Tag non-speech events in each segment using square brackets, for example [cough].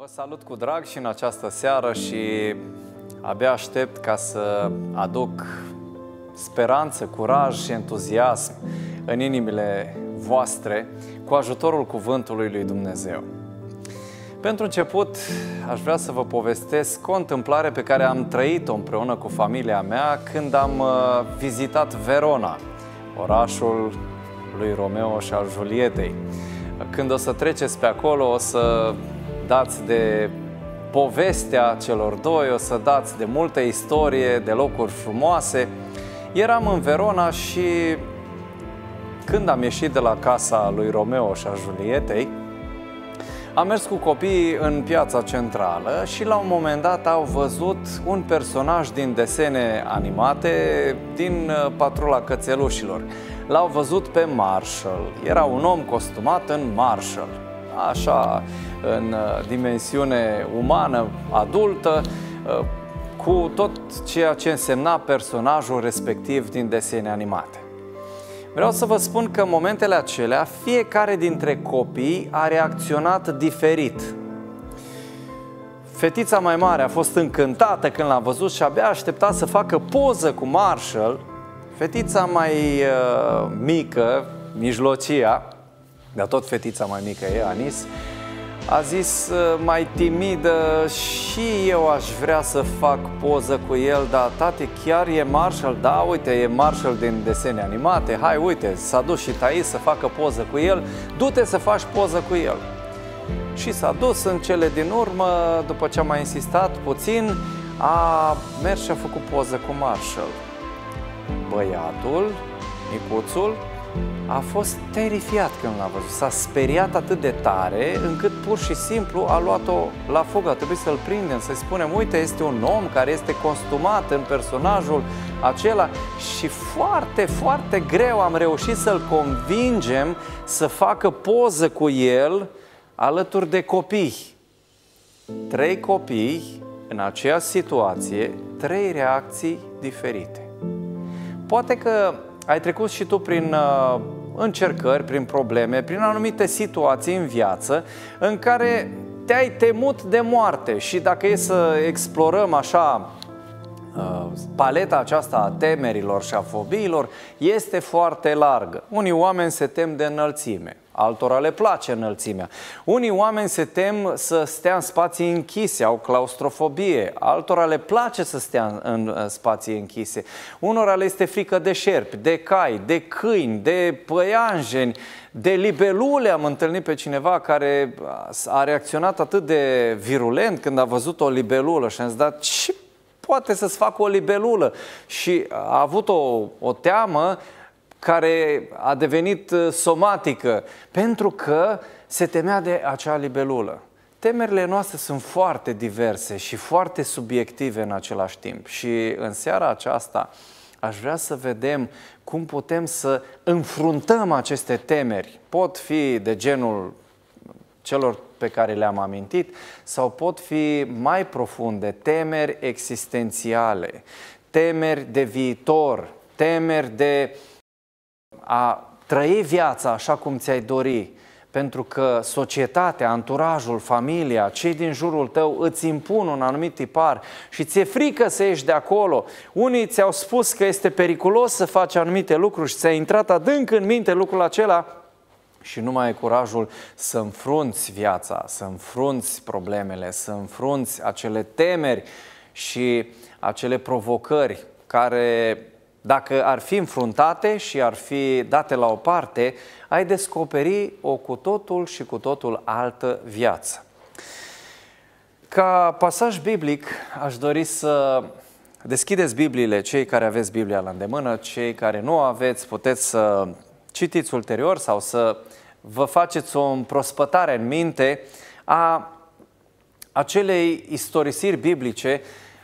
Vă salut cu drag și în această seară și abia aștept ca să aduc speranță, curaj și entuziasm în inimile voastre cu ajutorul cuvântului lui Dumnezeu. Pentru început, aș vrea să vă povestesc o întâmplare pe care am trăit-o împreună cu familia mea când am uh, vizitat Verona, orașul lui Romeo și al Julietei. Când o să treceți pe acolo, o să dați de povestea celor doi, o să dați de multă istorie, de locuri frumoase. Eram în Verona și când am ieșit de la casa lui Romeo și a Julietei, am mers cu copiii în piața centrală și la un moment dat au văzut un personaj din desene animate din uh, patrula cățelușilor. L-au văzut pe Marshall. Era un om costumat în Marshall. Așa, în uh, dimensiune umană, adultă, uh, cu tot ceea ce însemna personajul respectiv din desene animate. Vreau să vă spun că în momentele acelea fiecare dintre copii a reacționat diferit. Fetița mai mare a fost încântată când l-a văzut și abia aștepta să facă poză cu Marshall. Fetița mai uh, mică, mijlocia, dar tot fetița mai mică e, Anis, uh, a zis ă, mai timidă și eu aș vrea să fac poză cu el, dar tate chiar e Marshall, da, uite, e Marshall din desene animate, hai, uite, s-a dus și Thais să facă poză cu el, du-te să faci poză cu el. Și s-a dus în cele din urmă, după ce a mai insistat puțin, a mers și a făcut poză cu Marshall. Băiatul, micuțul, a fost terifiat când l-a văzut. S-a speriat atât de tare încât pur și simplu a luat-o la fugă. A trebuit să-l prindem, să-i spunem, uite, este un om care este costumat în personajul acela și foarte, foarte greu am reușit să-l convingem să facă poză cu el alături de copii. Trei copii în aceeași situație, trei reacții diferite. Poate că ai trecut și tu prin uh, încercări, prin probleme, prin anumite situații în viață în care te-ai temut de moarte și dacă e să explorăm așa uh, paleta aceasta a temerilor și a fobiilor este foarte largă. Unii oameni se tem de înălțime, altora le place înălțimea. Unii oameni se tem să stea în spații închise, au claustrofobie, altora le place să stea în spații închise, unora le este frică de șerpi, de cai, de câini, de păianjeni, de libelule. Am întâlnit pe cineva care a reacționat atât de virulent când a văzut o libelulă și am zis, dar ce poate să-ți facă o libelulă? Și a avut o, o teamă care a devenit uh, somatică, pentru că se temea de acea libelulă. Temerile noastre sunt foarte diverse și foarte subiective în același timp. Și în seara aceasta aș vrea să vedem cum putem să înfruntăm aceste temeri. Pot fi de genul celor pe care le-am amintit sau pot fi mai profunde, temeri existențiale, temeri de viitor, temeri de uh, a trăi viața așa cum ți-ai dori, pentru că societatea, anturajul, familia, cei din jurul tău îți impun un anumit tipar și ți-e frică să ieși de acolo. Unii ți-au spus că este periculos să faci anumite lucruri și ți-a intrat adânc în minte lucrul acela și nu mai ai curajul să înfrunți viața, să înfrunți problemele, să înfrunți acele temeri și acele provocări care dacă ar fi înfruntate și ar fi date la o parte, ai descoperi o cu totul și cu totul altă viață. Ca pasaj biblic, aș dori să deschideți Bibliile, cei care aveți Biblia la îndemână, cei care nu o aveți, puteți să citiți ulterior sau să vă faceți o împrospătare în minte a acelei istorisiri biblice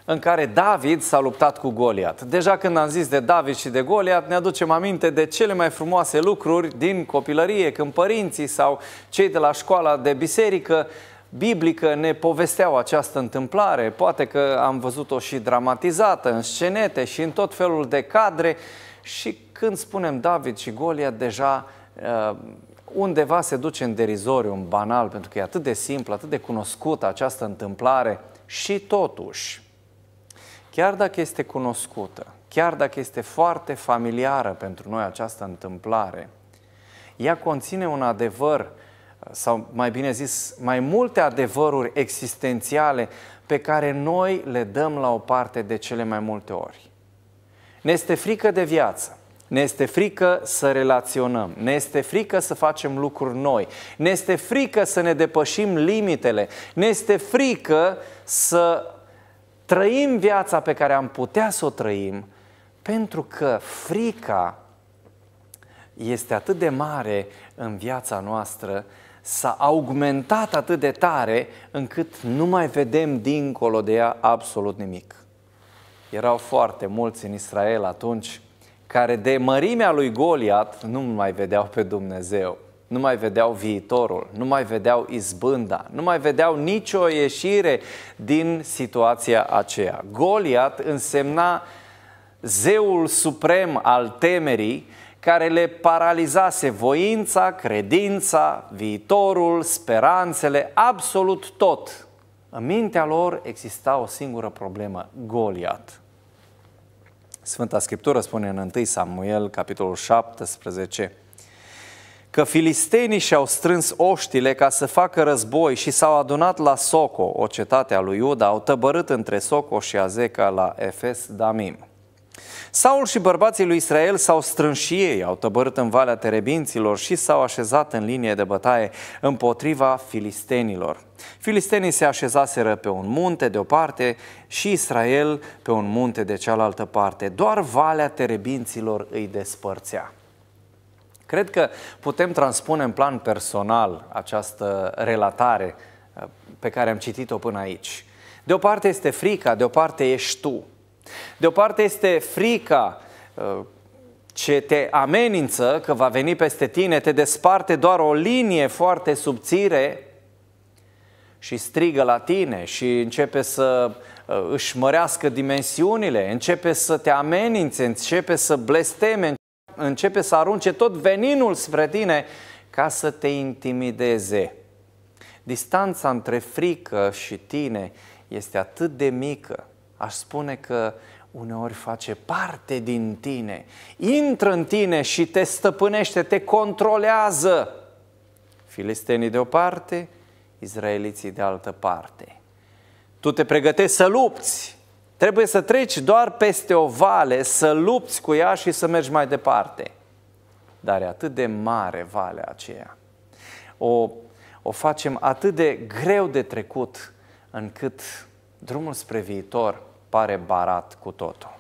în care David s-a luptat cu Goliat. Deja când am zis de David și de Goliat, ne aducem aminte de cele mai frumoase lucruri din copilărie, când părinții sau cei de la școala de biserică biblică ne povesteau această întâmplare. Poate că am văzut-o și dramatizată, în scenete și în tot felul de cadre. Și când spunem David și Goliat, deja uh, undeva se duce în derizoriu, în banal, pentru că e atât de simplu, atât de cunoscută această întâmplare. Și totuși, chiar dacă este cunoscută, chiar dacă este foarte familiară pentru noi această întâmplare, ea conține un adevăr, sau mai bine zis, mai multe adevăruri existențiale pe care noi le dăm la o parte de cele mai multe ori. Ne este frică de viață, ne este frică să relaționăm, ne este frică să facem lucruri noi, ne este frică să ne depășim limitele, ne este frică să trăim viața pe care am putea să o trăim, pentru că frica este atât de mare în viața noastră, s-a augmentat atât de tare încât nu mai vedem dincolo de ea absolut nimic. Erau foarte mulți în Israel atunci care de mărimea lui Goliat nu mai vedeau pe Dumnezeu nu mai vedeau viitorul, nu mai vedeau izbânda, nu mai vedeau nicio ieșire din situația aceea. Goliat însemna zeul suprem al temerii care le paralizase voința, credința, viitorul, speranțele, absolut tot. În mintea lor exista o singură problemă, Goliat. Sfânta Scriptură spune în 1 Samuel, capitolul 17, că filistenii și-au strâns oștile ca să facă război și s-au adunat la Soco, o cetate a lui Iuda, au tăbărât între Soco și Azeca la Efes Damim. Saul și bărbații lui Israel s-au strâns și ei, au tăbărât în Valea Terebinților și s-au așezat în linie de bătaie împotriva filistenilor. Filistenii se așezaseră pe un munte de o parte și Israel pe un munte de cealaltă parte. Doar Valea Terebinților îi despărțea. Cred că putem transpune în plan personal această relatare uh, pe care am citit-o până aici. De o parte este frica, de o parte ești tu. De o parte este frica uh, ce te amenință că va veni peste tine, te desparte doar o linie foarte subțire și strigă la tine și începe să uh, își mărească dimensiunile, începe să te amenințe, începe să blesteme, începe să arunce tot veninul spre tine ca să te intimideze. Distanța între frică și tine este atât de mică, aș spune că uneori face parte din tine, intră în tine și te stăpânește, te controlează. Filistenii de o parte, izraeliții de altă parte. Tu te pregătești să lupți, Trebuie să treci doar peste o vale, să lupți cu ea și să mergi mai departe. Dar e atât de mare valea aceea. O, o facem atât de greu de trecut, încât drumul spre viitor pare barat cu totul.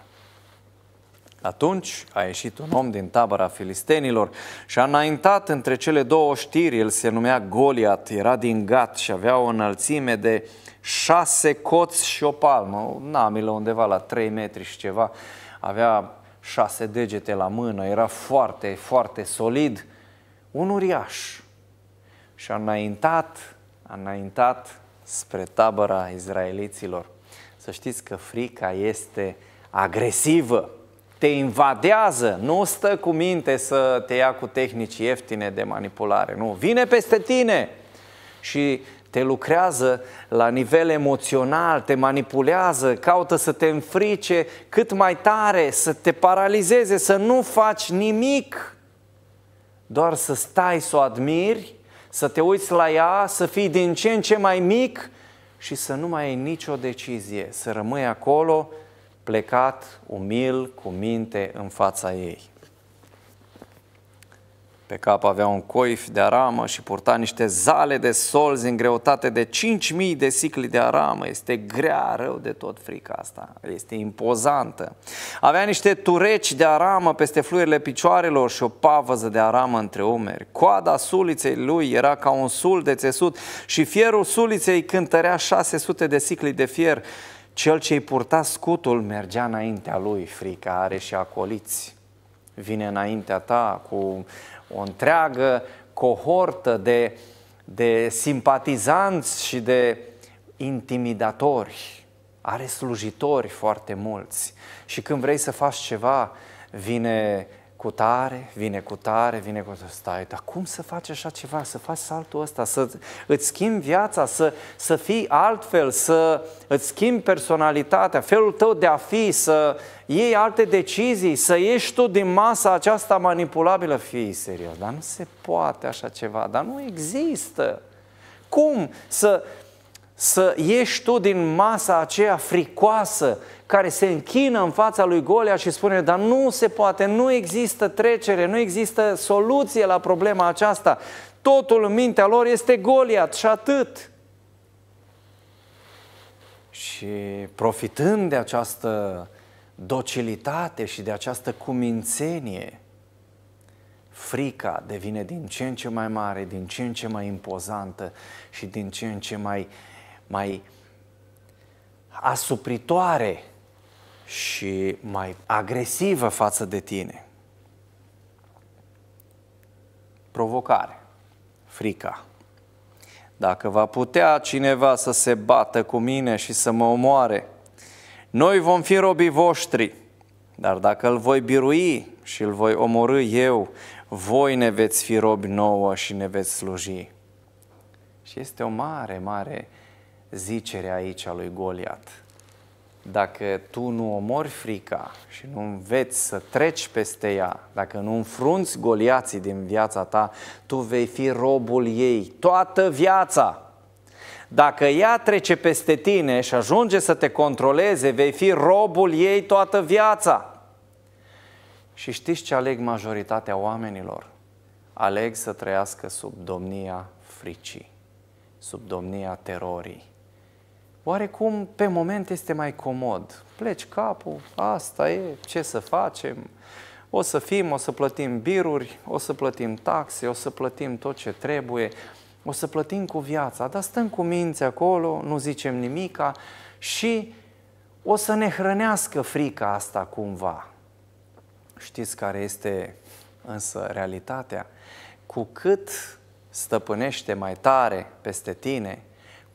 Atunci a ieșit un om din tabăra filistenilor și a înaintat între cele două știri. El se numea Goliat, era din Gat și avea o înălțime de șase coți și o palmă, namilă undeva la 3 metri și ceva, avea șase degete la mână, era foarte, foarte solid, un uriaș. Și a înaintat, a înaintat spre tabăra izraeliților. Să știți că frica este agresivă, te invadează, nu stă cu minte să te ia cu tehnici ieftine de manipulare, nu, vine peste tine. Și te lucrează la nivel emoțional, te manipulează, caută să te înfrice cât mai tare, să te paralizeze, să nu faci nimic, doar să stai, să o admiri, să te uiți la ea, să fii din ce în ce mai mic și să nu mai ai nicio decizie, să rămâi acolo plecat, umil, cu minte în fața ei. Pe cap avea un coif de aramă și purta niște zale de solzi în greutate de 5.000 de sicli de aramă. Este grea rău de tot frica asta. Este impozantă. Avea niște tureci de aramă peste fluierile picioarelor și o pavăză de aramă între umeri. Coada suliței lui era ca un sul de țesut și fierul suliței cântărea 600 de sicli de fier. Cel ce-i purta scutul mergea înaintea lui. Frica are și acoliți vine înaintea ta cu o întreagă cohortă de, de simpatizanți și de intimidatori. Are slujitori foarte mulți. Și când vrei să faci ceva, vine cu tare, vine cu tare, vine cu tare. Stai, dar cum să faci așa ceva? Să faci saltul ăsta, să îți schimbi viața, să, să fii altfel, să îți schimbi personalitatea, felul tău de a fi, să iei alte decizii, să ieși tu din masa aceasta manipulabilă. Fii serios, dar nu se poate așa ceva, dar nu există. Cum să să ieși tu din masa aceea fricoasă care se închină în fața lui Golia și spune, dar nu se poate, nu există trecere, nu există soluție la problema aceasta. Totul în mintea lor este Goliat și atât. Și profitând de această docilitate și de această cumințenie, frica devine din ce în ce mai mare, din ce în ce mai impozantă și din ce în ce mai mai asupritoare și mai agresivă față de tine. Provocare, frica. Dacă va putea cineva să se bată cu mine și să mă omoare, noi vom fi robii voștri, dar dacă îl voi birui și îl voi omorâ eu, voi ne veți fi robi nouă și ne veți sluji. Și este o mare, mare zicere aici a lui Goliat. Dacă tu nu omori frica și nu înveți să treci peste ea, dacă nu înfrunți goliații din viața ta, tu vei fi robul ei toată viața. Dacă ea trece peste tine și ajunge să te controleze, vei fi robul ei toată viața. Și știți ce aleg majoritatea oamenilor? Aleg să trăiască sub domnia fricii, sub domnia terorii oarecum pe moment este mai comod. Pleci capul, asta e, ce să facem, o să fim, o să plătim biruri, o să plătim taxe, o să plătim tot ce trebuie, o să plătim cu viața, dar stăm cu minți acolo, nu zicem nimica și o să ne hrănească frica asta cumva. Știți care este însă realitatea? Cu cât stăpânește mai tare peste tine,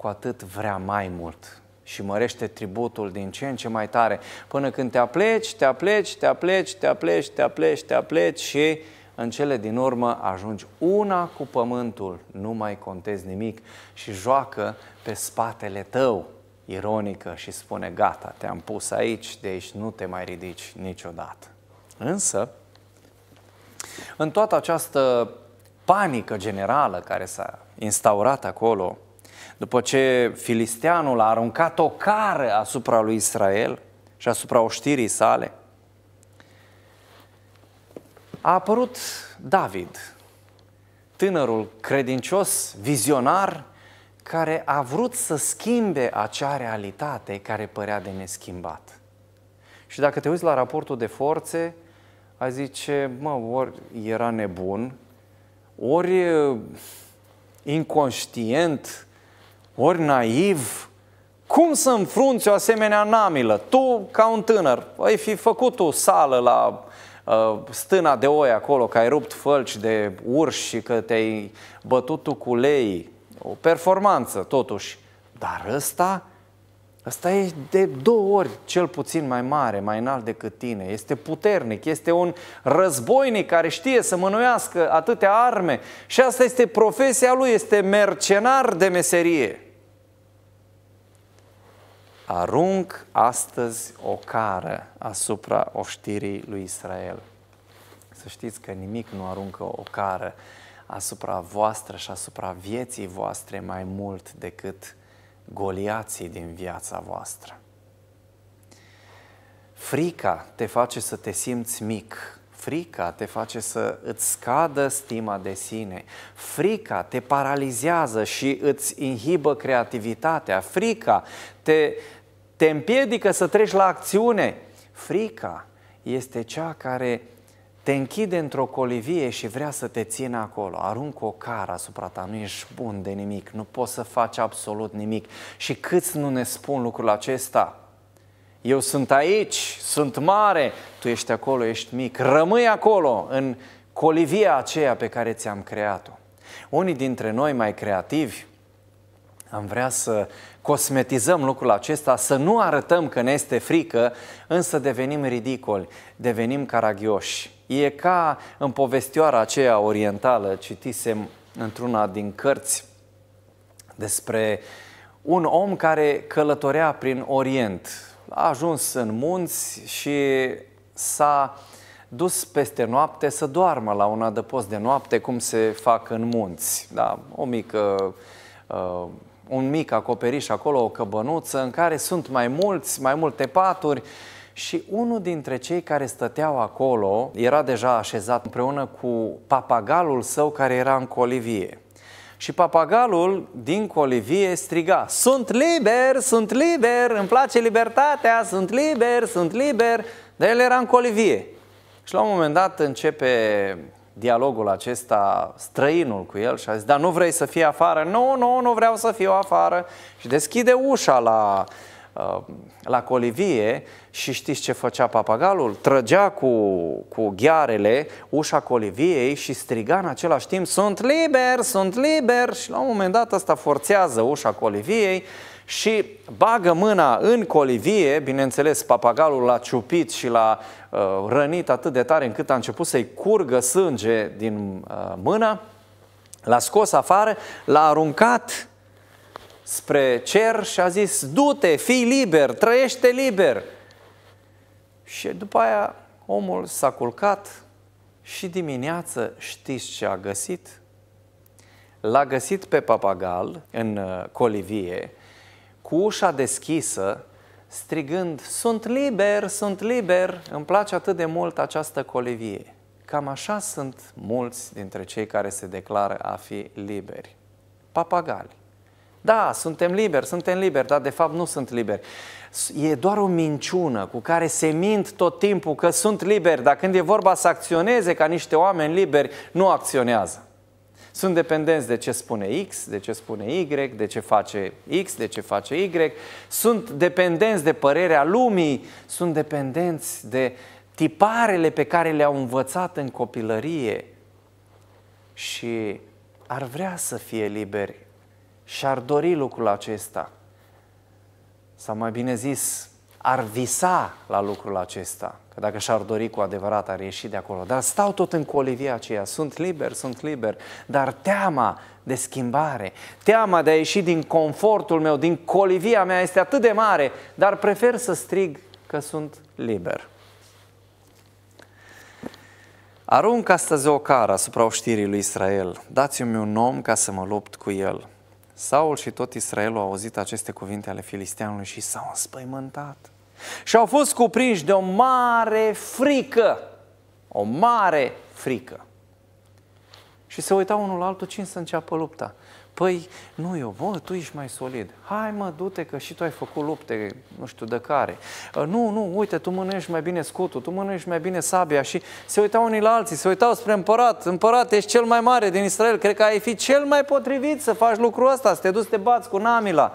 cu atât vrea mai mult și mărește tributul din ce în ce mai tare, până când te apleci, te apleci, te apleci, te apleci, te apleci, te apleci și în cele din urmă ajungi una cu pământul, nu mai contezi nimic și joacă pe spatele tău, ironică și spune gata, te-am pus aici, de aici nu te mai ridici niciodată. Însă, în toată această panică generală care s-a instaurat acolo, după ce filisteanul a aruncat o cară asupra lui Israel și asupra oștirii sale, a apărut David, tânărul credincios, vizionar, care a vrut să schimbe acea realitate care părea de neschimbat. Și dacă te uiți la raportul de forțe, a zice, mă, ori era nebun, ori uh, inconștient, ori naiv, cum să înfrunți o asemenea namilă? Tu, ca un tânăr, ai fi făcut o sală la uh, stâna de oi acolo, că ai rupt fălci de urși și că te-ai bătut tu cu lei. O performanță, totuși. Dar ăsta, ăsta e de două ori cel puțin mai mare, mai înalt decât tine. Este puternic, este un războinic care știe să mânuiască atâtea arme. Și asta este profesia lui, este mercenar de meserie arunc astăzi o cară asupra oștirii lui Israel. Să știți că nimic nu aruncă o cară asupra voastră și asupra vieții voastre mai mult decât goliații din viața voastră. Frica te face să te simți mic, frica te face să îți scadă stima de sine, frica te paralizează și îți inhibă creativitatea, frica te te împiedică să treci la acțiune. Frica este cea care te închide într-o colivie și vrea să te țină acolo. Aruncă o cară asupra ta, nu ești bun de nimic, nu poți să faci absolut nimic. Și câți nu ne spun lucrul acesta? Eu sunt aici, sunt mare, tu ești acolo, ești mic. Rămâi acolo, în colivia aceea pe care ți-am creat-o. Unii dintre noi mai creativi am vrea să cosmetizăm lucrul acesta, să nu arătăm că ne este frică, însă devenim ridicoli, devenim caragioși. E ca în povestioara aceea orientală, citisem într-una din cărți despre un om care călătorea prin Orient. A ajuns în munți și s-a dus peste noapte să doarmă la un adăpost de noapte, cum se fac în munți. Da, o mică uh, un mic acoperiș acolo, o căbănuță, în care sunt mai mulți, mai multe paturi și unul dintre cei care stăteau acolo era deja așezat împreună cu papagalul său care era în colivie. Și papagalul din colivie striga, sunt liber, sunt liber, îmi place libertatea, sunt liber, sunt liber, dar el era în colivie. Și la un moment dat începe dialogul acesta, străinul cu el și a zis, dar nu vrei să fii afară? Nu, nu, nu vreau să fiu afară. Și deschide ușa la, uh, la colivie și știți ce făcea papagalul? Trăgea cu, cu ghearele ușa coliviei și striga în același timp, sunt liber, sunt liber! Și la un moment dat ăsta forțează ușa coliviei și bagă mâna în colivie, bineînțeles, papagalul l-a ciupit și l-a uh, rănit atât de tare încât a început să-i curgă sânge din uh, mână, l-a scos afară, l-a aruncat spre cer și a zis, du-te, fii liber, trăiește liber. Și după aia omul s-a culcat și dimineață știți ce a găsit? L-a găsit pe papagal în uh, colivie, cu ușa deschisă, strigând, sunt liber, sunt liber, îmi place atât de mult această colivie. Cam așa sunt mulți dintre cei care se declară a fi liberi. Papagali. Da, suntem liberi, suntem liberi, dar de fapt nu sunt liberi. E doar o minciună cu care se mint tot timpul că sunt liberi, dar când e vorba să acționeze ca niște oameni liberi, nu acționează. Sunt dependenți de ce spune X, de ce spune Y, de ce face X, de ce face Y. Sunt dependenți de părerea lumii, sunt dependenți de tiparele pe care le-au învățat în copilărie și ar vrea să fie liberi și ar dori lucrul acesta. Sau mai bine zis, ar visa la lucrul acesta, că dacă și-ar dori cu adevărat ar ieși de acolo, dar stau tot în colivia aceea, sunt liber, sunt liber, dar teama de schimbare, teama de a ieși din confortul meu, din colivia mea este atât de mare, dar prefer să strig că sunt liber. Arunc astăzi o cară asupra oștirii lui Israel. Dați-mi un om ca să mă lupt cu el. Saul și tot Israelul au auzit aceste cuvinte ale filisteanului și s-au înspăimântat. Și au fost cuprinși de o mare frică. O mare frică. Și se uitau unul la altul cine să înceapă lupta. Păi, nu eu, bă, tu ești mai solid. Hai mă, du-te că și tu ai făcut lupte, nu știu de care. Uh, nu, nu, uite, tu mânești mai bine scutul, tu mânești mai bine sabia și se uitau unii la alții, se uitau spre împărat. Împărat, ești cel mai mare din Israel, cred că ai fi cel mai potrivit să faci lucrul ăsta, să te duci să te bați cu Namila.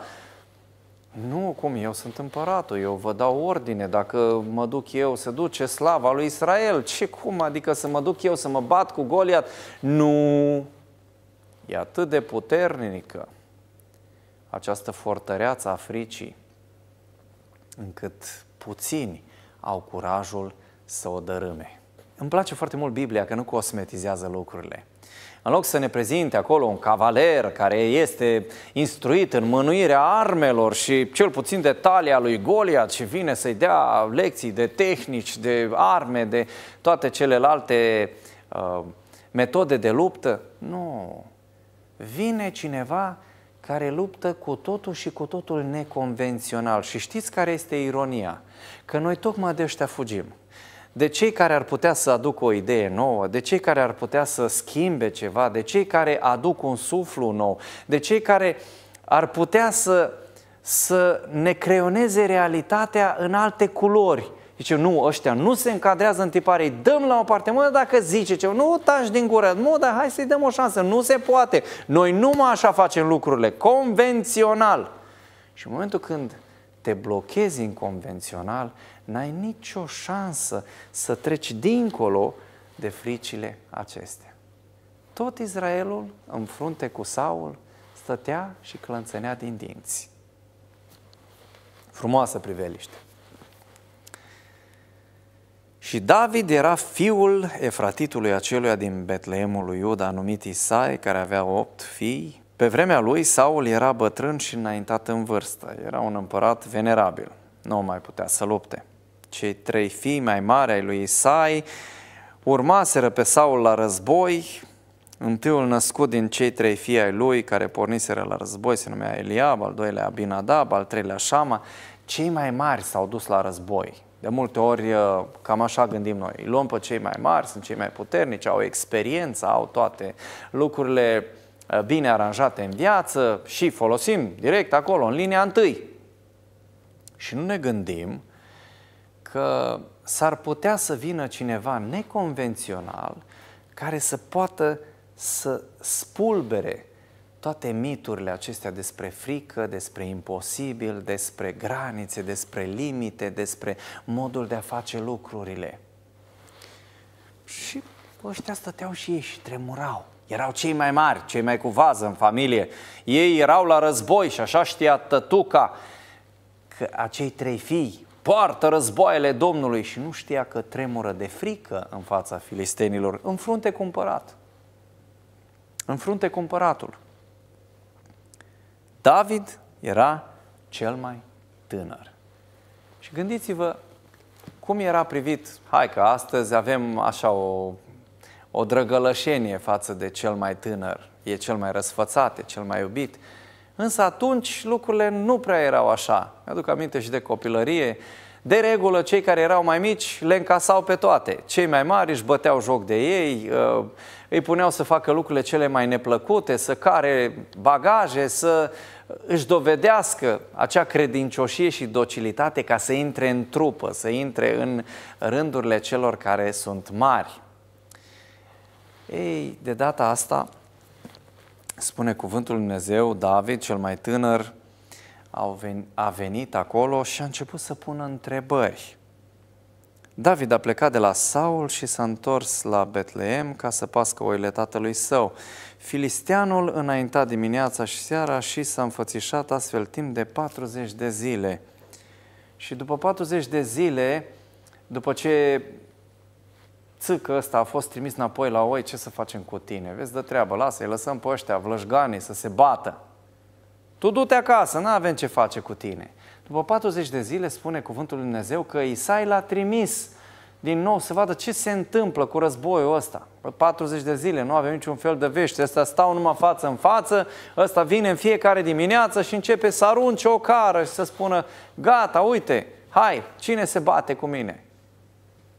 Nu, cum eu sunt împăratul, eu vă dau ordine, dacă mă duc eu să duce slava lui Israel, ce cum adică să mă duc eu să mă bat cu Goliat? Nu, E atât de puternică această fortăreață a fricii, încât puțini au curajul să o dărâme. Îmi place foarte mult Biblia că nu cosmetizează lucrurile. În loc să ne prezinte acolo un cavaler care este instruit în mânuirea armelor și cel puțin de talia lui Goliat și vine să-i dea lecții de tehnici, de arme, de toate celelalte uh, metode de luptă, nu vine cineva care luptă cu totul și cu totul neconvențional. Și știți care este ironia? Că noi tocmai de ăștia fugim. De cei care ar putea să aducă o idee nouă, de cei care ar putea să schimbe ceva, de cei care aduc un suflu nou, de cei care ar putea să, să ne creioneze realitatea în alte culori, Zice, nu, ăștia nu se încadrează în tipare, îi dăm la o parte, mă, dacă zice ce, nu taci din gură, mă, dar hai să-i dăm o șansă, nu se poate. Noi numai așa facem lucrurile, convențional. Și în momentul când te blochezi în convențional, n-ai nicio șansă să treci dincolo de fricile acestea. Tot Israelul, în frunte cu Saul, stătea și clănțenea din dinți. Frumoasă priveliște. Și David era fiul efratitului aceluia din Betleemul lui Iuda, numit Isai, care avea opt fii. Pe vremea lui, Saul era bătrân și înaintat în vârstă. Era un împărat venerabil. Nu mai putea să lupte. Cei trei fii mai mari ai lui Isai urmaseră pe Saul la război. Întâiul născut din cei trei fii ai lui, care porniseră la război, se numea Eliab, al doilea Abinadab, al treilea Shama. Cei mai mari s-au dus la război de multe ori uh, cam așa gândim noi. Îi luăm pe cei mai mari, sunt cei mai puternici, au experiență, au toate lucrurile uh, bine aranjate în viață și folosim direct acolo, în linia întâi. Și nu ne gândim că s-ar putea să vină cineva neconvențional care să poată să spulbere toate miturile acestea despre frică, despre imposibil, despre granițe, despre limite, despre modul de a face lucrurile. Și ăștia stăteau și ei și tremurau. Erau cei mai mari, cei mai cu vază în familie. Ei erau la război și așa știa tătuca că acei trei fii poartă războaiele Domnului și nu știa că tremură de frică în fața filistenilor. În frunte cumpărat. În frunte cumpăratul. David era cel mai tânăr. Și gândiți-vă cum era privit, hai că astăzi avem așa o, o drăgălășenie față de cel mai tânăr, e cel mai răsfățat, e cel mai iubit, însă atunci lucrurile nu prea erau așa. Mi-aduc aminte și de copilărie, de regulă, cei care erau mai mici le încasau pe toate. Cei mai mari își băteau joc de ei, uh, îi puneau să facă lucrurile cele mai neplăcute, să care bagaje, să își dovedească acea credincioșie și docilitate ca să intre în trupă, să intre în rândurile celor care sunt mari. Ei, de data asta, spune cuvântul Lui Dumnezeu, David, cel mai tânăr, a venit acolo și a început să pună întrebări. David a plecat de la Saul și s-a întors la Betleem ca să pască oile tatălui său. Filisteanul înainta dimineața și seara și s-a înfățișat astfel timp de 40 de zile. Și după 40 de zile, după ce țâcă ăsta a fost trimis înapoi la oi, ce să facem cu tine? Vezi de treabă, lasă-i, lăsăm pe ăștia, vlășganii, să se bată. Tu du-te acasă, nu avem ce face cu tine. După 40 de zile spune cuvântul Lui Dumnezeu că Isai l-a trimis din nou să vadă ce se întâmplă cu războiul ăsta. 40 de zile, nu avem niciun fel de vești, ăsta stau numai față în față, ăsta vine în fiecare dimineață și începe să arunce o cară și să spună, gata, uite, hai, cine se bate cu mine?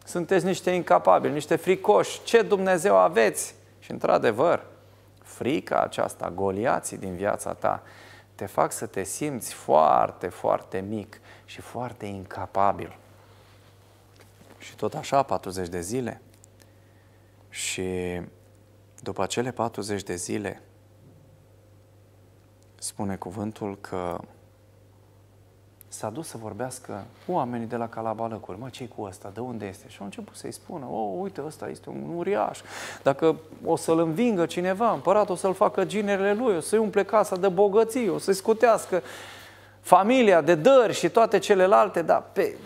Sunteți niște incapabili, niște fricoși, ce Dumnezeu aveți? Și într-adevăr, frica aceasta, goliații din viața ta, te fac să te simți foarte, foarte mic și foarte incapabil. Și tot așa, 40 de zile. Și după cele 40 de zile, spune cuvântul că s-a dus să vorbească oamenii de la Calabalăcuri, mă, ce cu ăsta, de unde este? Și au început să-i spună, o, oh, uite, ăsta este un uriaș, dacă o să-l învingă cineva, împăratul o să-l facă ginerele lui, o să-i umple casa de bogății, o să-i scutească familia de dări și toate celelalte, dar pe,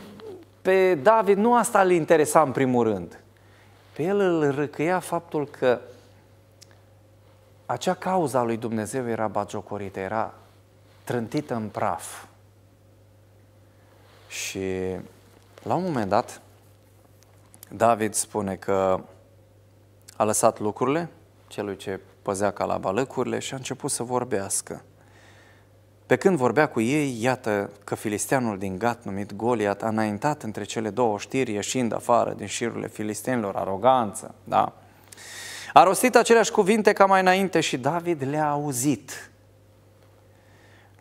pe David nu asta îl interesa în primul rând. Pe el îl răcăia faptul că acea cauza lui Dumnezeu era bagiocorită, era trântită în praf. Și la un moment dat, David spune că a lăsat lucrurile celui ce păzea ca la balăcurile și a început să vorbească. Pe când vorbea cu ei, iată că filisteanul din Gat, numit Goliat, a înaintat între cele două știri, ieșind afară din șirurile filistenilor, aroganță, da? A rostit aceleași cuvinte ca mai înainte și David le-a auzit.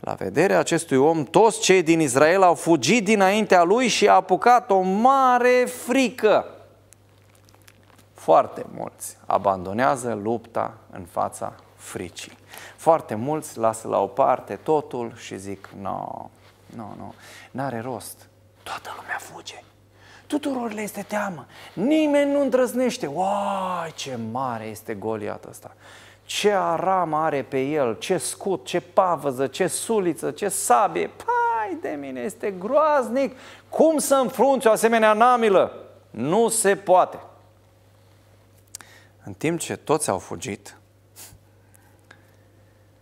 La vederea acestui om, toți cei din Israel au fugit dinaintea lui și a apucat o mare frică. Foarte mulți abandonează lupta în fața fricii. Foarte mulți lasă la o parte totul și zic, nu, no, nu, no, nu, no, n-are rost. Toată lumea fuge. Tuturor le este teamă. Nimeni nu îndrăznește. Uai, ce mare este Goliat ăsta ce aram are pe el, ce scut, ce pavăză, ce suliță, ce sabie. Pai de mine, este groaznic. Cum să înfrunți o asemenea namilă? Nu se poate. În timp ce toți au fugit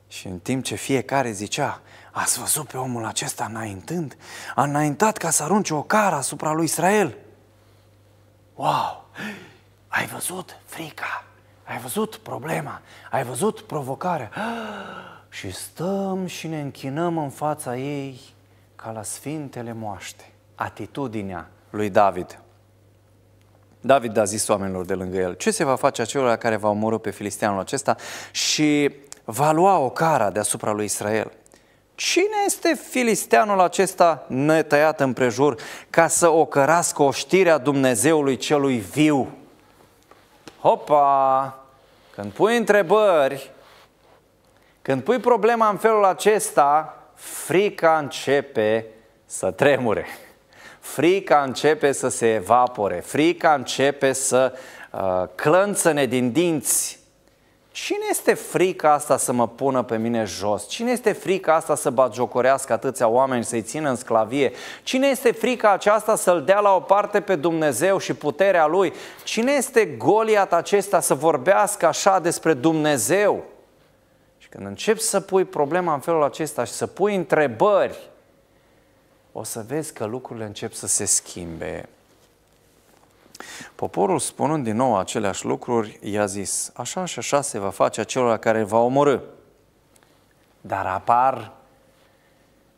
și în timp ce fiecare zicea, ați văzut pe omul acesta înaintând? A înaintat ca să arunce o cara asupra lui Israel. Wow! Ai văzut? Frica! Ai văzut problema, ai văzut provocarea. [gasps] Și stăm și ne închinăm în fața ei ca la sfintele moaște. Atitudinea lui David. David a zis oamenilor de lângă el, ce se va face acelora care va omorâ pe filisteanul acesta și va lua o cara deasupra lui Israel? Cine este filisteanul acesta netăiat împrejur ca să ocărască oștirea Dumnezeului celui viu? Hopa! Când pui întrebări, când pui problema în felul acesta, frica începe să tremure. Frica începe să se evapore, frica începe să uh, clănțăne din dinți Cine este frica asta să mă pună pe mine jos? Cine este frica asta să bagiocorească atâția oameni, să-i țină în sclavie? Cine este frica aceasta să-l dea la o parte pe Dumnezeu și puterea lui? Cine este goliat acesta să vorbească așa despre Dumnezeu? Și când începi să pui problema în felul acesta și să pui întrebări, o să vezi că lucrurile încep să se schimbe. Poporul, spunând din nou aceleași lucruri, i-a zis, așa și așa se va face acelora care va omorâ. Dar apar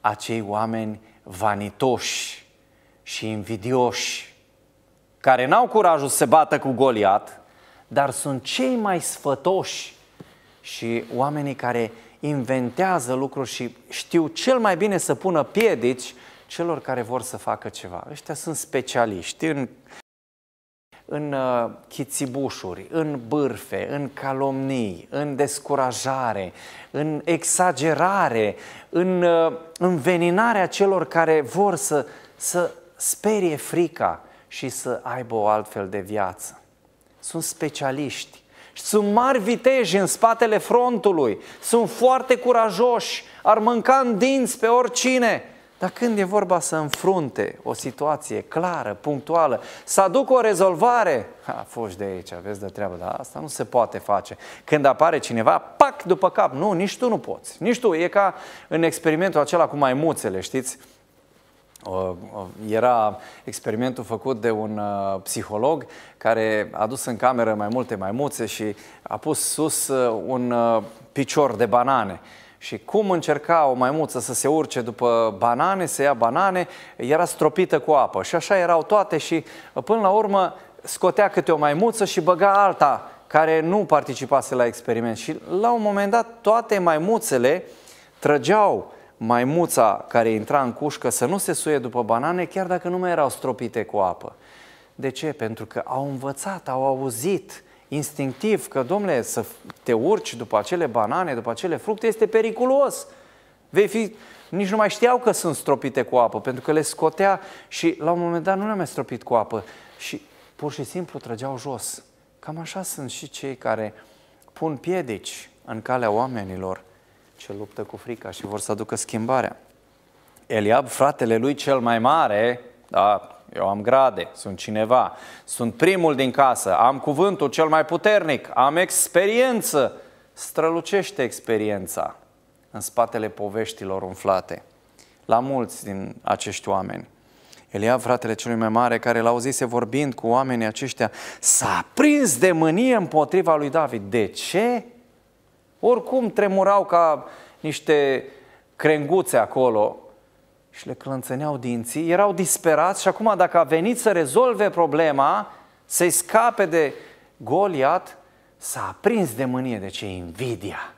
acei oameni vanitoși și invidioși, care n-au curajul să se bată cu Goliat, dar sunt cei mai sfătoși și oamenii care inventează lucruri și știu cel mai bine să pună piedici celor care vor să facă ceva. Ăștia sunt specialiști în în uh, chitibușuri, în bârfe, în calomnii, în descurajare, în exagerare, în uh, înveninarea celor care vor să, să sperie frica și să aibă o altfel de viață. Sunt specialiști sunt mari viteji în spatele frontului, sunt foarte curajoși, ar mânca în dinți pe oricine, dar când e vorba să înfrunte o situație clară, punctuală, să aducă o rezolvare, a fost de aici, aveți de treabă, dar asta nu se poate face. Când apare cineva, pac, după cap, nu, nici tu nu poți, nici tu. E ca în experimentul acela cu maimuțele, știți? Era experimentul făcut de un uh, psiholog care a dus în cameră mai multe maimuțe și a pus sus uh, un uh, picior de banane. Și cum încerca o maimuță să se urce după banane, să ia banane, era stropită cu apă. Și așa erau toate și până la urmă scotea câte o maimuță și băga alta care nu participase la experiment. Și la un moment dat toate maimuțele trăgeau maimuța care intra în cușcă să nu se suie după banane, chiar dacă nu mai erau stropite cu apă. De ce? Pentru că au învățat, au auzit instinctiv că, domnule, să te urci după acele banane, după acele fructe, este periculos. Vei fi... Nici nu mai știau că sunt stropite cu apă, pentru că le scotea și la un moment dat nu le-am mai stropit cu apă. Și pur și simplu trăgeau jos. Cam așa sunt și cei care pun piedici în calea oamenilor ce luptă cu frica și vor să aducă schimbarea. Eliab, fratele lui cel mai mare, da, eu am grade, sunt cineva, sunt primul din casă, am cuvântul cel mai puternic, am experiență. Strălucește experiența în spatele poveștilor umflate. La mulți din acești oameni. Elia, fratele celui mai mare, care l-auzise vorbind cu oamenii aceștia, s-a prins de mânie împotriva lui David. De ce? Oricum tremurau ca niște crenguțe acolo și le clănțăneau dinții, erau disperați și acum dacă a venit să rezolve problema, să-i scape de Goliat, s-a aprins de mânie, de deci ce invidia.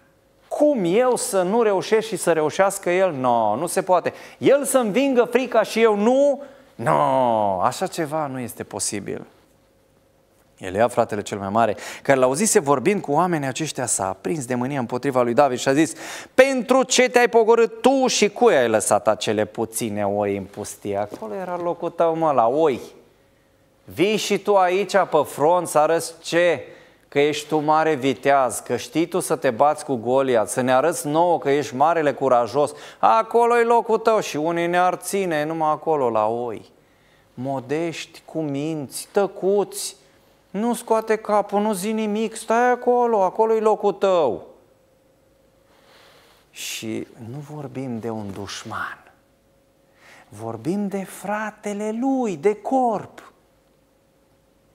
Cum eu să nu reușesc și să reușească el? Nu, no, nu se poate. El să vingă frica și eu nu? Nu, no, așa ceva nu este posibil. Elia, fratele cel mai mare, care l-auzise vorbind cu oamenii aceștia, s-a aprins de mânie împotriva lui David și a zis Pentru ce te-ai pogorât tu și cu ai lăsat acele puține oi în pustie? Acolo era locul tău, mă, la oi. Vii și tu aici pe front să arăți ce? Că ești tu mare viteaz, că știi tu să te bați cu Goliat, să ne arăți nouă că ești marele curajos. acolo e locul tău și unii ne-ar ține numai acolo la oi. Modești, cu minți, tăcuți, nu scoate capul, nu zi nimic, stai acolo, acolo e locul tău. Și nu vorbim de un dușman, vorbim de fratele lui, de corp.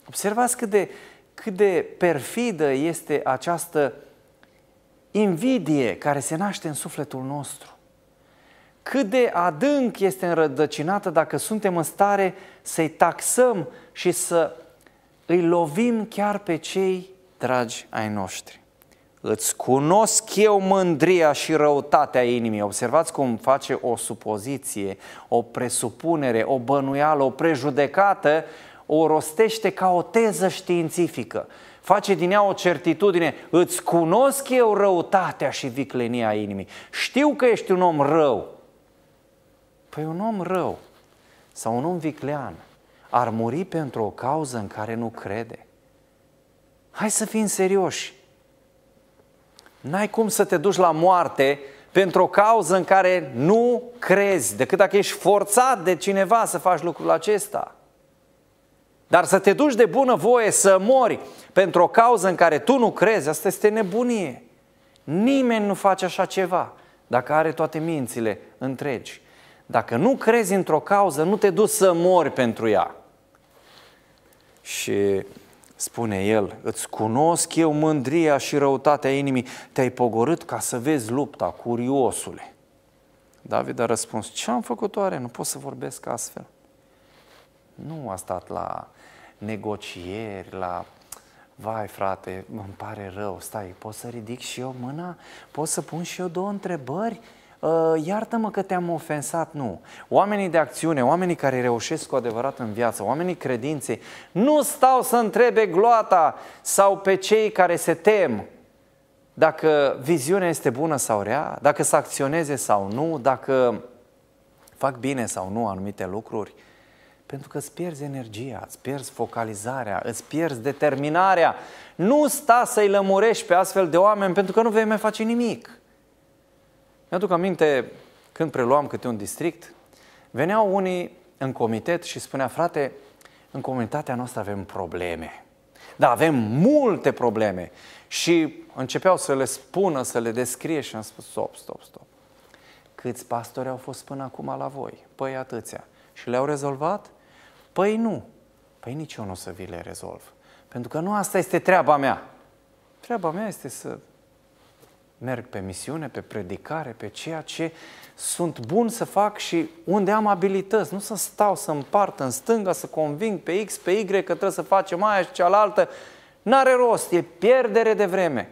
Observați cât de, cât de perfidă este această invidie care se naște în sufletul nostru. Cât de adânc este înrădăcinată dacă suntem în stare să-i taxăm și să îi lovim chiar pe cei dragi ai noștri. Îți cunosc eu mândria și răutatea inimii. Observați cum face o supoziție, o presupunere, o bănuială, o prejudecată, o rostește ca o teză științifică. Face din ea o certitudine. Îți cunosc eu răutatea și viclenia inimii. Știu că ești un om rău. Păi un om rău sau un om viclean ar muri pentru o cauză în care nu crede. Hai să fim serioși. N-ai cum să te duci la moarte pentru o cauză în care nu crezi, decât dacă ești forțat de cineva să faci lucrul acesta. Dar să te duci de bună voie să mori pentru o cauză în care tu nu crezi, asta este nebunie. Nimeni nu face așa ceva dacă are toate mințile întregi. Dacă nu crezi într-o cauză, nu te duci să mori pentru ea. Și spune el, îți cunosc eu mândria și răutatea inimii, te-ai pogorât ca să vezi lupta, curiosule. David a răspuns, ce am făcut oare? Nu pot să vorbesc astfel. Nu a stat la negocieri, la Vai, frate, îmi pare rău, stai, pot să ridic și eu mâna? Pot să pun și eu două întrebări? Ă, iartă-mă că te-am ofensat, nu. Oamenii de acțiune, oamenii care reușesc cu adevărat în viață, oamenii credinței, nu stau să întrebe gloata sau pe cei care se tem dacă viziunea este bună sau rea, dacă să acționeze sau nu, dacă fac bine sau nu anumite lucruri, pentru că îți pierzi energia, îți pierzi focalizarea, îți pierzi determinarea. Nu sta să-i lămurești pe astfel de oameni pentru că nu vei mai face nimic. Mi-aduc aminte când preluam câte un district, veneau unii în comitet și spunea, frate, în comunitatea noastră avem probleme. Da, avem multe probleme. Și începeau să le spună, să le descrie și am spus, stop, stop, stop. Câți pastori au fost până acum la voi? Păi atâția. Și le-au rezolvat? Păi nu. Păi nici eu nu o să vi le rezolv. Pentru că nu asta este treaba mea. Treaba mea este să merg pe misiune, pe predicare, pe ceea ce sunt bun să fac și unde am abilități. Nu să stau să împart în stânga, să conving pe X, pe Y că trebuie să facem aia și cealaltă. N-are rost, e pierdere de vreme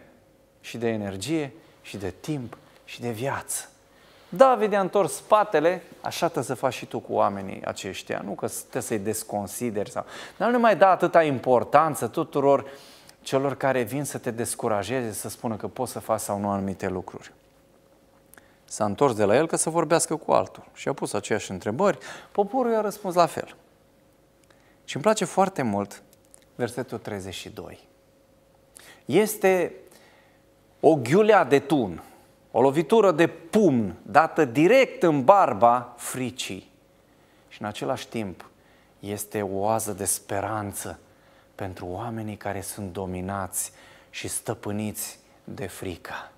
și de energie și de timp și de viață. David a întors spatele, așa trebuie să faci și tu cu oamenii aceștia, nu că trebuie să-i desconsideri sau... Dar nu mai da atâta importanță tuturor uh, celor care vin să te descurajeze, să spună că poți să faci sau nu anumite lucruri. S-a întors de la el că să vorbească cu altul și a pus aceeași întrebări. Poporul i-a răspuns la fel. Și îmi place foarte mult versetul 32. Este o ghiulea de tun, o lovitură de pumn dată direct în barba fricii. Și în același timp este o oază de speranță pentru oamenii care sunt dominați și stăpâniți de frica.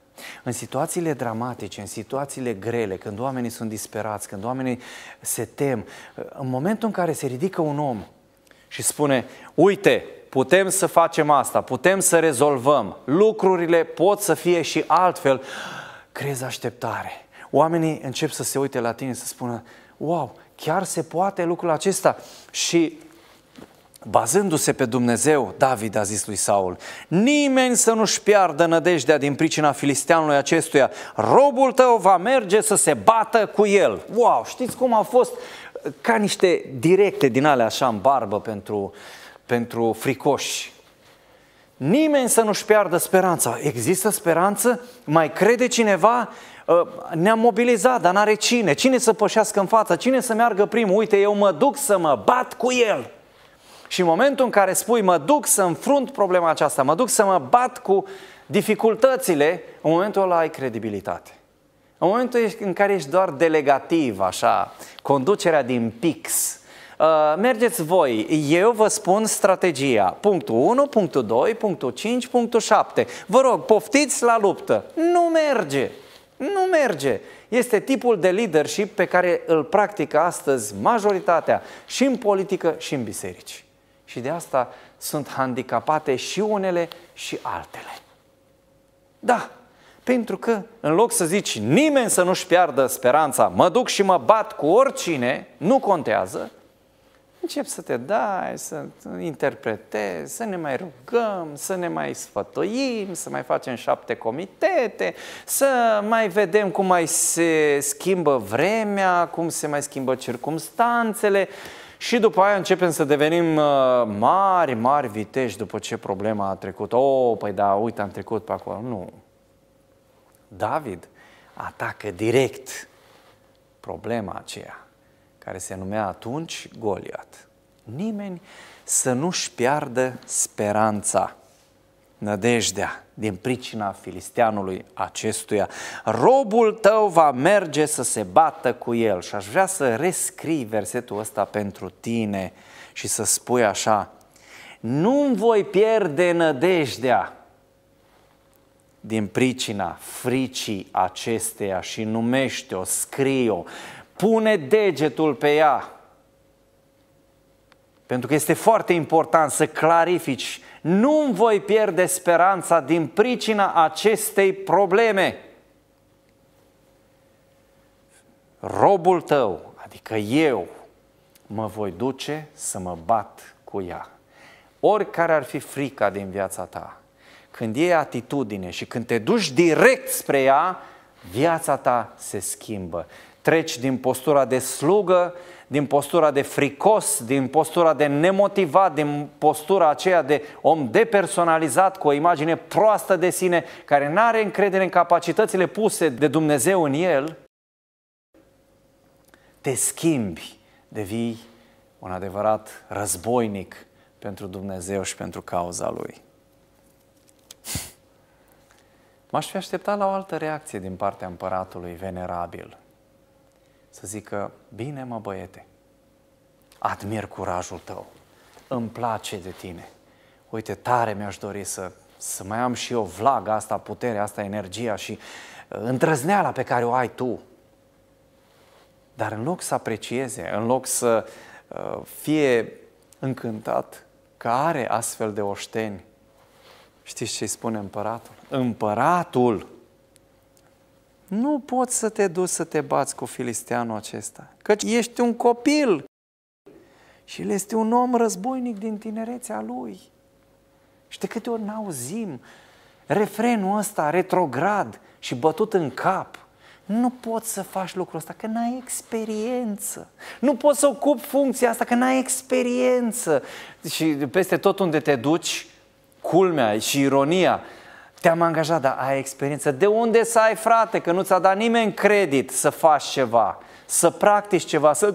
În situațiile dramatice, în situațiile grele, când oamenii sunt disperați, când oamenii se tem, în momentul în care se ridică un om și spune, uite, putem să facem asta, putem să rezolvăm, lucrurile pot să fie și altfel, crezi așteptare. Oamenii încep să se uite la tine, să spună, wow, chiar se poate lucrul acesta și Bazându-se pe Dumnezeu, David a zis lui Saul, nimeni să nu-și piardă nădejdea din pricina filisteanului acestuia, robul tău va merge să se bată cu el. Wow, știți cum a fost ca niște directe din alea așa în barbă pentru, pentru fricoși. Nimeni să nu-și piardă speranța. Există speranță? Mai crede cineva? Ă, ne-am mobilizat, dar n-are cine. Cine să pășească în față? Cine să meargă primul? Uite, eu mă duc să mă bat cu el. Și în momentul în care spui mă duc să înfrunt problema aceasta, mă duc să mă bat cu dificultățile, în momentul ăla ai credibilitate. În momentul în care ești doar delegativ, așa, conducerea din pix, uh, mergeți voi, eu vă spun strategia. Punctul 1, punctul 2, punctul 5, punctul 7. Vă rog, poftiți la luptă. Nu merge. Nu merge. Este tipul de leadership pe care îl practică astăzi majoritatea și în politică și în biserici. Și de asta sunt handicapate și unele și altele. Da, pentru că în loc să zici nimeni să nu-și piardă speranța, mă duc și mă bat cu oricine, nu contează, încep să te dai, să interpretezi, să ne mai rugăm, să ne mai sfătuim, să mai facem șapte comitete, să mai vedem cum mai se schimbă vremea, cum se mai schimbă circumstanțele, și după aia începem să devenim uh, mari, mari vitești după ce problema a trecut. O, oh, păi da, uite, am trecut pe acolo. Nu. David atacă direct problema aceea care se numea atunci Goliat. Nimeni să nu-și piardă speranța nădejdea din pricina filisteanului acestuia. Robul tău va merge să se bată cu el și aș vrea să rescrii versetul ăsta pentru tine și să spui așa, nu voi pierde nădejdea din pricina fricii acesteia și numește-o, scrie-o, pune degetul pe ea pentru că este foarte important să clarifici, nu voi pierde speranța din pricina acestei probleme. Robul tău, adică eu, mă voi duce să mă bat cu ea. Oricare ar fi frica din viața ta, când iei atitudine și când te duci direct spre ea, viața ta se schimbă. Treci din postura de slugă din postura de fricos, din postura de nemotivat, din postura aceea de om depersonalizat, cu o imagine proastă de sine, care nu are încredere în capacitățile puse de Dumnezeu în el, te schimbi, devii un adevărat războinic pentru Dumnezeu și pentru cauza Lui. M-aș fi așteptat la o altă reacție din partea împăratului venerabil – să zică, bine mă băiete, admir curajul tău, îmi place de tine. Uite, tare mi-aș dori să, să mai am și eu vlaga asta, puterea asta, energia și uh, îndrăzneala pe care o ai tu. Dar în loc să aprecieze, în loc să uh, fie încântat că are astfel de oșteni, știți ce îi spune împăratul? Împăratul nu poți să te duci să te bați cu filisteanul acesta, căci ești un copil și el este un om războinic din tinerețea lui. Și de câte ori n-auzim refrenul ăsta retrograd și bătut în cap, nu poți să faci lucrul ăsta, că n-ai experiență. Nu poți să ocupi funcția asta, că n-ai experiență. Și peste tot unde te duci, culmea și ironia, te-am angajat, dar ai experiență. De unde să ai, frate, că nu ți-a dat nimeni credit să faci ceva, să practici ceva, să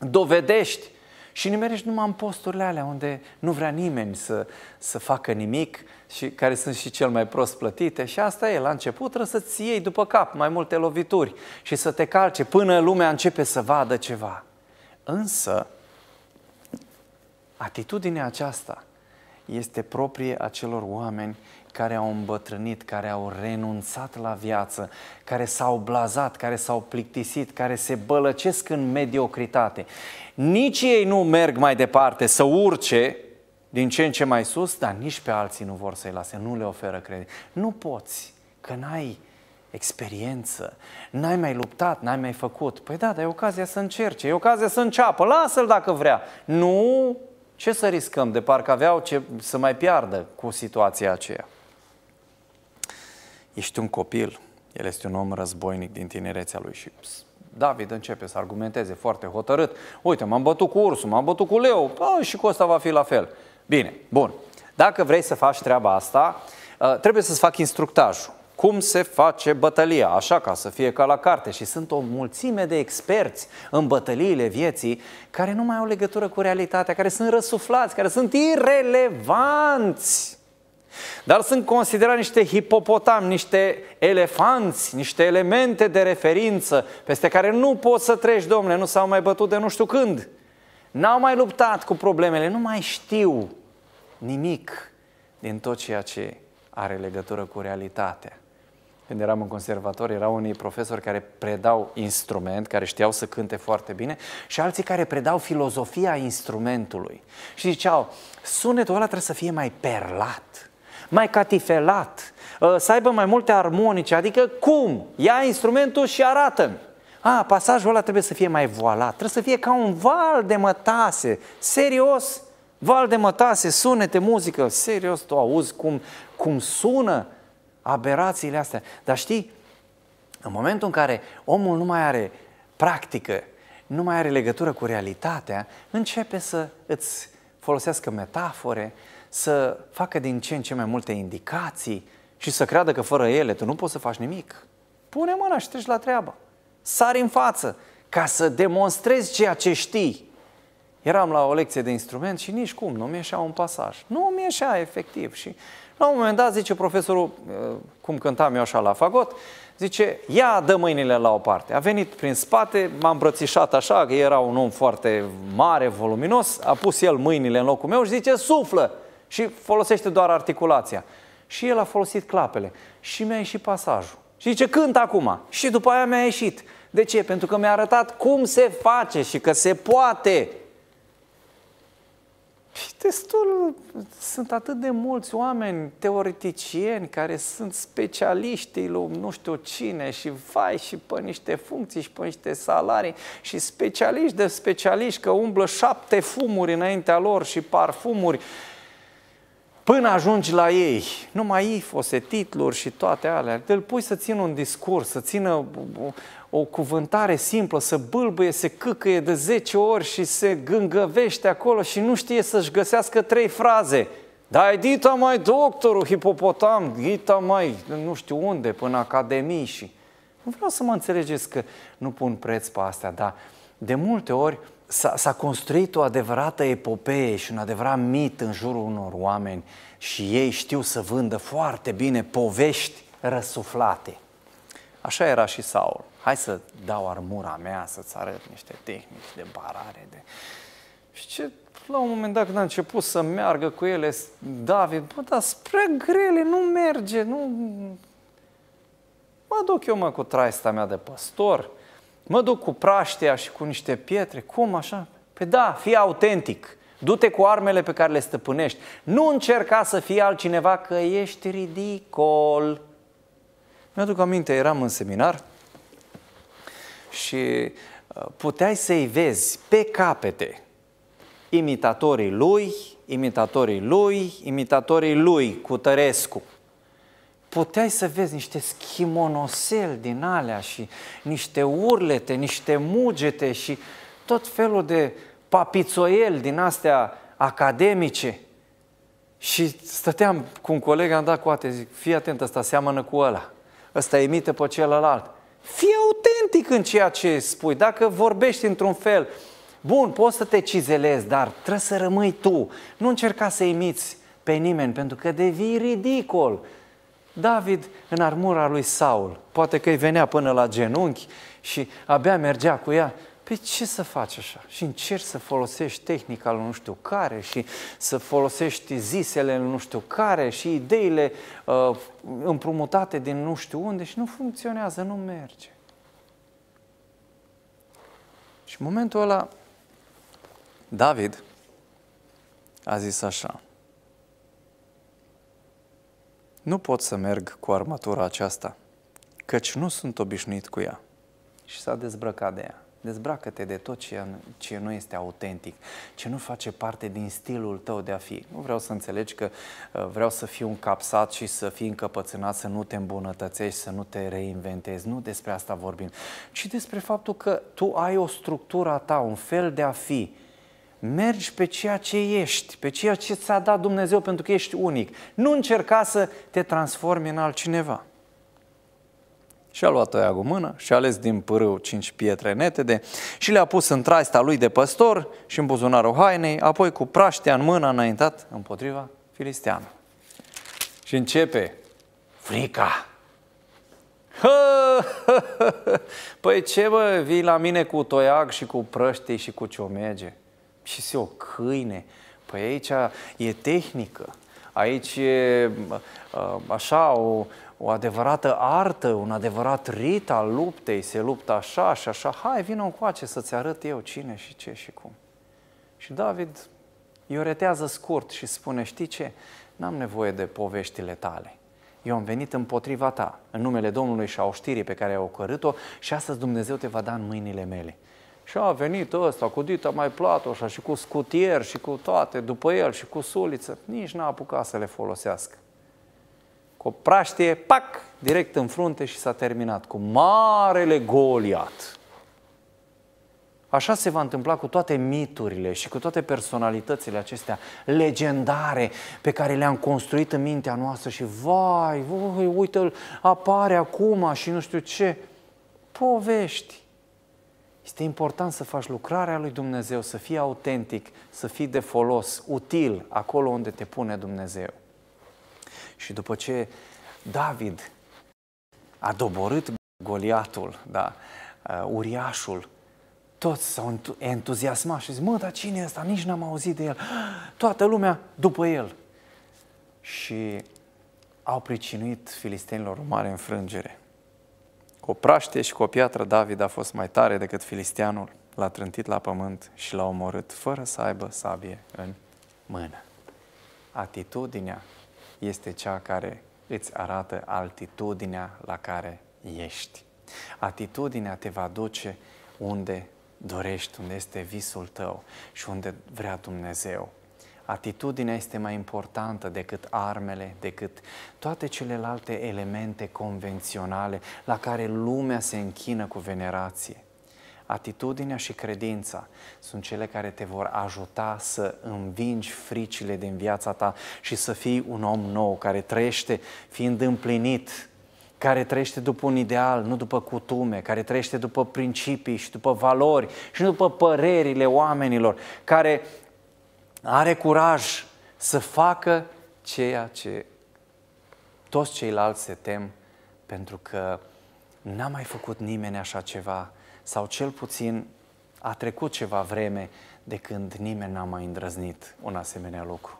dovedești. Și nimerești numai în posturile alea unde nu vrea nimeni să, să facă nimic și care sunt și cel mai prost plătite. Și asta e, la început trebuie să-ți iei după cap mai multe lovituri și să te calce până lumea începe să vadă ceva. Însă, atitudinea aceasta este proprie acelor oameni care au îmbătrânit, care au renunțat la viață, care s-au blazat, care s-au plictisit, care se bălăcesc în mediocritate. Nici ei nu merg mai departe să urce din ce în ce mai sus, dar nici pe alții nu vor să-i lase, nu le oferă credință. Nu poți, că n-ai experiență, n-ai mai luptat, n-ai mai făcut. Păi da, dar e ocazia să încerce, e ocazia să înceapă, lasă-l dacă vrea. Nu, ce să riscăm? De parcă aveau ce să mai piardă cu situația aceea ești un copil, el este un om războinic din tinerețea lui și David începe să argumenteze foarte hotărât. Uite, m-am bătut cu ursul, m-am bătut cu leu, a, și cu ăsta va fi la fel. Bine, bun. Dacă vrei să faci treaba asta, uh, trebuie să-ți faci instructajul. Cum se face bătălia, așa ca să fie ca la carte. Și sunt o mulțime de experți în bătăliile vieții care nu mai au legătură cu realitatea, care sunt răsuflați, care sunt irelevanți. Dar sunt considerați niște hipopotami, niște elefanți, niște elemente de referință peste care nu poți să treci, domnule, nu s-au mai bătut de nu știu când. N-au mai luptat cu problemele, nu mai știu nimic din tot ceea ce are legătură cu realitatea. Când eram în conservator, erau unii profesori care predau instrument, care știau să cânte foarte bine, și alții care predau filozofia instrumentului. Și ziceau, sunetul ăla trebuie să fie mai perlat, mai catifelat, ă, să aibă mai multe armonice, adică cum? Ia instrumentul și arată-mi. A, pasajul ăla trebuie să fie mai voalat, trebuie să fie ca un val de mătase, serios, val de mătase, sunete, muzică, serios, tu auzi cum, cum sună aberațiile astea. Dar știi, în momentul în care omul nu mai are practică, nu mai are legătură cu realitatea, începe să îți folosească metafore, să facă din ce în ce mai multe indicații și să creadă că fără ele tu nu poți să faci nimic. Pune mâna și treci la treabă. Sari în față ca să demonstrezi ceea ce știi. Eram la o lecție de instrument și nici cum, nu mi eșea un pasaj. Nu mi eșea efectiv și la un moment dat zice profesorul, uh, cum cântam eu așa la fagot, zice, ia dă mâinile la o parte. A venit prin spate, m-a îmbrățișat așa, că era un om foarte mare, voluminos, a pus el mâinile în locul meu și zice, suflă! Și folosește doar articulația. Și el a folosit clapele. Și mi-a ieșit pasajul. Și zice, cânt acum. Și după aia mi-a ieșit. De ce? Pentru că mi-a arătat cum se face și că se poate. Și destul, sunt atât de mulți oameni teoreticieni care sunt specialiștii lui nu știu cine și vai și pe niște funcții și pe niște salarii și specialiști de specialiști că umblă șapte fumuri înaintea lor și parfumuri Până ajungi la ei, numai ei fose titluri și toate alea, îl pui să țină un discurs, să țină o, o cuvântare simplă, să bâlbâie, se câcăie de 10 ori și se gângăvește acolo și nu știe să-și găsească trei fraze. Da, dita mai doctorul, hipopotam, dita mai nu știu unde, până academii și... Nu vreau să mă înțelegeți că nu pun preț pe astea, dar de multe ori s-a, construit o adevărată epopee și un adevărat mit în jurul unor oameni și ei știu să vândă foarte bine povești răsuflate. Așa era și Saul. Hai să dau armura mea să-ți arăt niște tehnici de barare. De... Și ce, la un moment dat când a început să meargă cu ele, David, bă, dar spre grele, nu merge, nu... Mă duc eu, mă, cu traista mea de păstor, Mă duc cu praștea și cu niște pietre, cum așa? Păi da, fii autentic. Du-te cu armele pe care le stăpânești. Nu încerca să fii altcineva că ești ridicol. Mi-aduc aminte, eram în seminar și uh, puteai să-i vezi pe capete imitatorii lui, imitatorii lui, imitatorii lui, Cutărescu puteai să vezi niște schimonoseli din alea și niște urlete, niște mugete și tot felul de papițoieli din astea academice. Și stăteam cu un coleg, am dat coate, zic, fii atent, ăsta seamănă cu ăla, ăsta emite pe celălalt. Fii autentic în ceea ce spui, dacă vorbești într-un fel, bun, poți să te cizelezi, dar trebuie să rămâi tu. Nu încerca să imiți pe nimeni, pentru că devii ridicol. David în armura lui Saul, poate că îi venea până la genunchi și abia mergea cu ea, pe păi ce să faci așa? Și încerci să folosești tehnica lui nu știu care și să folosești zisele lui nu știu care și ideile uh, împrumutate din nu știu unde și nu funcționează, nu merge. Și în momentul ăla, David a zis așa, nu pot să merg cu armatura aceasta, căci nu sunt obișnuit cu ea. Și s-a dezbrăcat de ea. Dezbracă-te de tot ce, ce nu este autentic, ce nu face parte din stilul tău de a fi. Nu vreau să înțelegi că uh, vreau să fiu încapsat și să fii încăpățânat, să nu te îmbunătățești, să nu te reinventezi. Nu despre asta vorbim, ci despre faptul că tu ai o structură a ta, un fel de a fi Mergi pe ceea ce ești, pe ceea ce ți-a dat Dumnezeu pentru că ești unic. Nu încerca să te transformi în altcineva. Și a luat oia cu mână și a ales din pârâu cinci pietre netede și le-a pus în traista lui de păstor și în buzunarul hainei, apoi cu praștea în mână a înaintat împotriva filisteană. Și începe frica. Hă, hă, hă, Păi ce bă, vii la mine cu toiac și cu prăștii și cu ciomege? Și se o câine? Păi aici e tehnică, aici e așa o, o adevărată artă, un adevărat rit al luptei, se luptă așa și așa, hai vină încoace să-ți arăt eu cine și ce și cum. Și David ioretează scurt și spune, știi ce, n-am nevoie de poveștile tale. Eu am venit împotriva ta, în numele Domnului și a oștirii pe care ai ocărât-o și astăzi Dumnezeu te va da în mâinile mele. Și a venit ăsta cu Dita mai Platoșa și cu scutier și cu toate, după el și cu suliță. Nici n-a apucat să le folosească. Cu o praștie, pac, direct în frunte și s-a terminat cu marele Goliat. Așa se va întâmpla cu toate miturile și cu toate personalitățile acestea legendare pe care le-am construit în mintea noastră și vai, vai uite-l, apare acum și nu știu ce. Povești este important să faci lucrarea lui Dumnezeu, să fii autentic, să fii de folos, util acolo unde te pune Dumnezeu. Și după ce David a doborât Goliatul, da, uh, uriașul, toți s-au entuziasmat și zic, mă, dar cine e ăsta? Nici n-am auzit de el. [gasps] Toată lumea după el. Și au pricinuit filistenilor o mare înfrângere. Cu o praște și cu o piatră David a fost mai tare decât filisteanul. L-a trântit la pământ și l-a omorât fără să aibă sabie în mână. Atitudinea este cea care îți arată altitudinea la care ești. Atitudinea te va duce unde dorești, unde este visul tău și unde vrea Dumnezeu. Atitudinea este mai importantă decât armele, decât toate celelalte elemente convenționale la care lumea se închină cu venerație. Atitudinea și credința sunt cele care te vor ajuta să învingi fricile din viața ta și să fii un om nou care trăiește fiind împlinit care trăiește după un ideal, nu după cutume, care trăiește după principii și după valori și nu după părerile oamenilor, care are curaj să facă ceea ce toți ceilalți se tem pentru că n-a mai făcut nimeni așa ceva sau cel puțin a trecut ceva vreme de când nimeni n-a mai îndrăznit un asemenea lucru.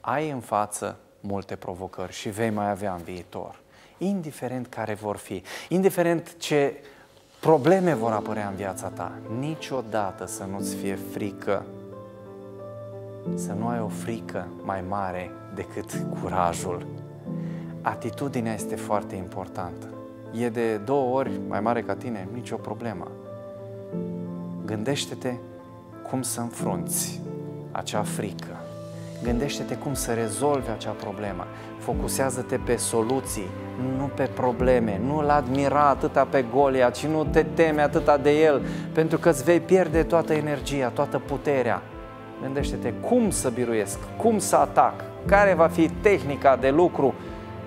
Ai în față multe provocări și vei mai avea în viitor, indiferent care vor fi, indiferent ce probleme vor apărea în viața ta, niciodată să nu-ți fie frică să nu ai o frică mai mare decât curajul. Atitudinea este foarte importantă. E de două ori mai mare ca tine, nicio problemă. Gândește-te cum să înfrunți acea frică. Gândește-te cum să rezolvi acea problemă. Focusează-te pe soluții, nu pe probleme. Nu-l admira atâta pe Golia, ci nu te teme atâta de el, pentru că îți vei pierde toată energia, toată puterea. Gândește-te cum să biruiesc, cum să atac, care va fi tehnica de lucru,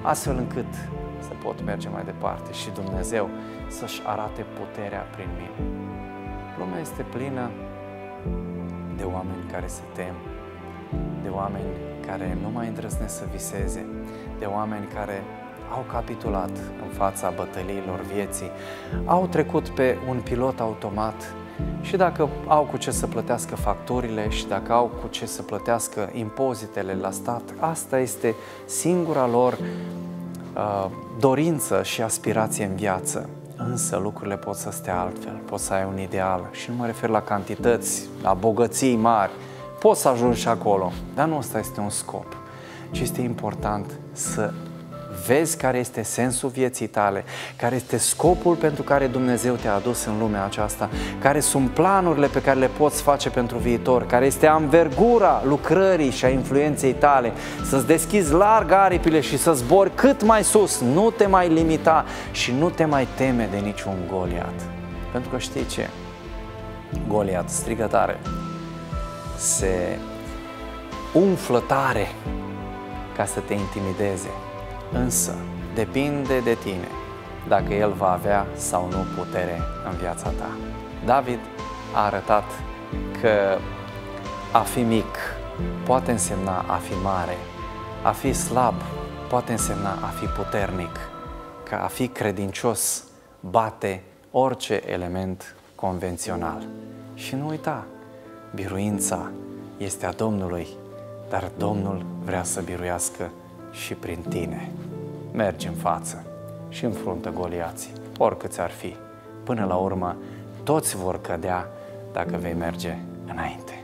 astfel încât să pot merge mai departe și Dumnezeu să-și arate puterea prin mine. Lumea este plină de oameni care se tem, de oameni care nu mai îndrăznesc să viseze, de oameni care au capitulat în fața bătăliilor vieții, au trecut pe un pilot automat și dacă au cu ce să plătească facturile și dacă au cu ce să plătească impozitele la stat, asta este singura lor uh, dorință și aspirație în viață. Însă lucrurile pot să stea altfel, poți să ai un ideal și nu mă refer la cantități, la bogății mari, poți să ajungi și acolo, dar nu ăsta este un scop, ci este important să vezi care este sensul vieții tale, care este scopul pentru care Dumnezeu te-a adus în lumea aceasta, care sunt planurile pe care le poți face pentru viitor, care este amvergura lucrării și a influenței tale, să-ți deschizi larg aripile și să zbori cât mai sus, nu te mai limita și nu te mai teme de niciun goliat. Pentru că știi ce? Goliat strigă tare, se umflă tare ca să te intimideze, Însă, depinde de tine dacă el va avea sau nu putere în viața ta. David a arătat că a fi mic poate însemna a fi mare, a fi slab poate însemna a fi puternic, că a fi credincios bate orice element convențional. Și nu uita, biruința este a Domnului, dar Domnul vrea să biruiască și prin tine. Mergi în față și înfruntă goliații, oricât ar fi. Până la urmă, toți vor cădea dacă vei merge înainte.